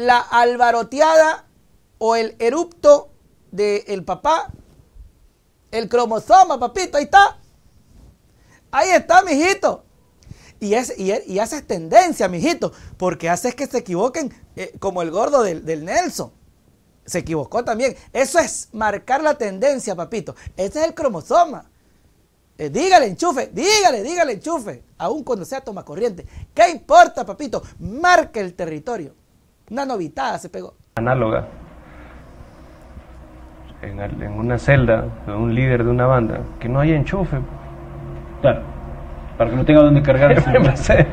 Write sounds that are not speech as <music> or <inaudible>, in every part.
la albaroteada o el erupto del papá. El cromosoma, papito, ahí está. Ahí está, mijito. Y, es, y, haces tendencia, mijito, porque haces que se equivoquen, eh, como el gordo del, Nelson. Se equivocó también. Eso es marcar la tendencia, papito. Ese es el cromosoma. Eh, dígale enchufe, dígale, dígale enchufe, Aún cuando sea toma corriente. ¿Qué importa, papito? Marca el territorio. Una novitada se pegó. Análoga. En, una celda de un líder de una banda, que no haya enchufe. Claro, para que no tenga donde cargar. <laughs>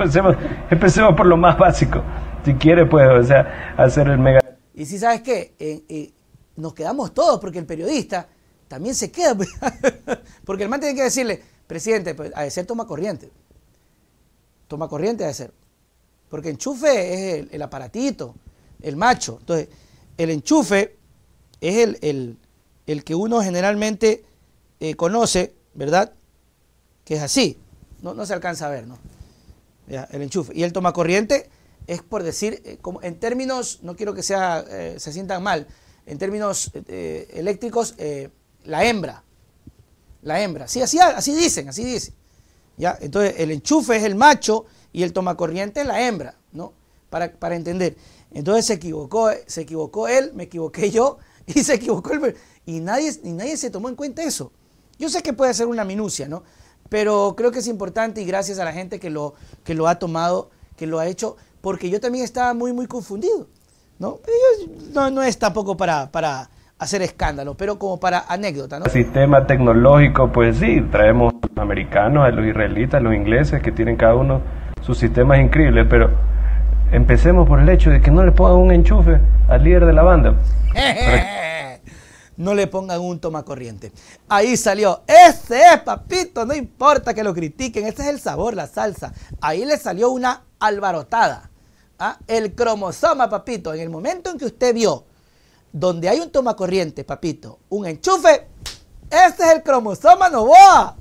empecemos, por lo más básico. Si quiere, pues, o sea, hacer el mega. Y si sabes qué, eh, eh, nos quedamos todos, porque el periodista también se queda. <laughs> porque el man tiene que decirle, presidente, pues, a decir toma corriente. Toma corriente a de Porque enchufe es el aparatito el macho. Entonces, el enchufe es el, que uno generalmente eh, conoce, ¿verdad? Que es así, no, se alcanza a ver, ¿no? el enchufe. Y el tomacorriente es por decir, eh, como en términos, no quiero que sea, eh, se sientan mal, en términos eléctricos, la hembra. La hembra. Sí, así, así dicen, así dicen. ¿Ya? Entonces, el enchufe es el macho y el tomacorriente es la hembra, ¿no? para, para entender. Entonces se equivocó, se equivocó él, me equivoqué yo <laughs> y se equivocó él. Y nadie, y nadie se tomó en cuenta eso. Yo sé que puede ser una minucia, ¿no? Pero creo que es importante y gracias a la gente que lo, que lo ha tomado, que lo ha hecho, porque yo también estaba muy, muy confundido, ¿no? No, no es tampoco para, para hacer escándalo, pero como para anécdota, ¿no? El sistema tecnológico, pues sí, traemos a los americanos, a los israelitas, a los ingleses, que tienen cada uno sus sistemas increíbles, pero Empecemos por el hecho de que no le pongan un enchufe al líder de la banda. <laughs> no le pongan un toma corriente. Ahí salió. Ese es, papito. No importa que lo critiquen. Ese es el sabor, la salsa. Ahí le salió una albarotada. ¿Ah? El cromosoma, papito. En el momento en que usted vio donde hay un toma corriente, papito, un enchufe, ese es el cromosoma Novoa.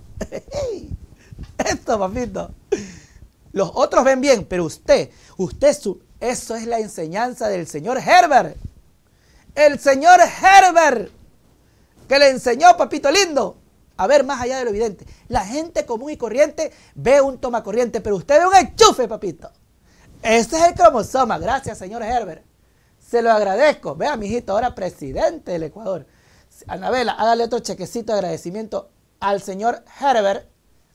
<laughs> Esto, papito. Los otros ven bien, pero usted, usted, su, eso es la enseñanza del señor Herbert. El señor Herbert, que le enseñó, papito lindo, a ver más allá de lo evidente. La gente común y corriente ve un toma corriente, pero usted ve un enchufe, papito. Ese es el cromosoma. Gracias, señor Herbert. Se lo agradezco. Vea, mijito, ahora presidente del Ecuador. Anabela, hágale otro chequecito de agradecimiento al señor Herbert.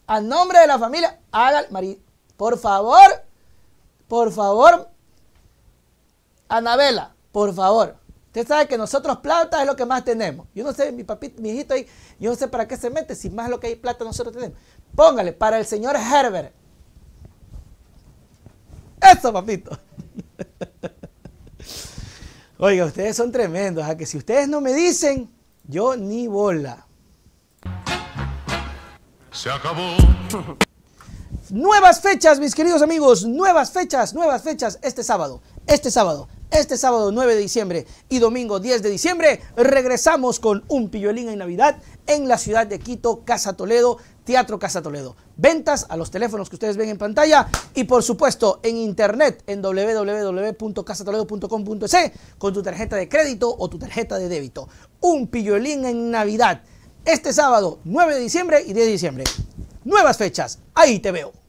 A nombre de la familia, hágale, por favor, por favor, Anabela, por favor. Usted sabe que nosotros plata es lo que más tenemos. Yo no sé, mi papito, mi hijito ahí, yo no sé para qué se mete, si más lo que hay plata nosotros tenemos. Póngale, para el señor Herbert. Eso, papito. <laughs> Oiga, ustedes son tremendos, a que si ustedes no me dicen, yo ni bola. Se acabó. <laughs> Nuevas fechas, mis queridos amigos, nuevas fechas, nuevas fechas este sábado, este sábado, este sábado 9 de diciembre y domingo 10 de diciembre regresamos con un pillolín en Navidad en la ciudad de Quito, Casa Toledo, Teatro Casa Toledo. Ventas a los teléfonos que ustedes ven en pantalla y por supuesto en internet en www.casatoledo.com.es con tu tarjeta de crédito o tu tarjeta de débito. Un pillolín en Navidad este sábado 9 de diciembre y 10 de diciembre. Nuevas fechas, ahí te veo.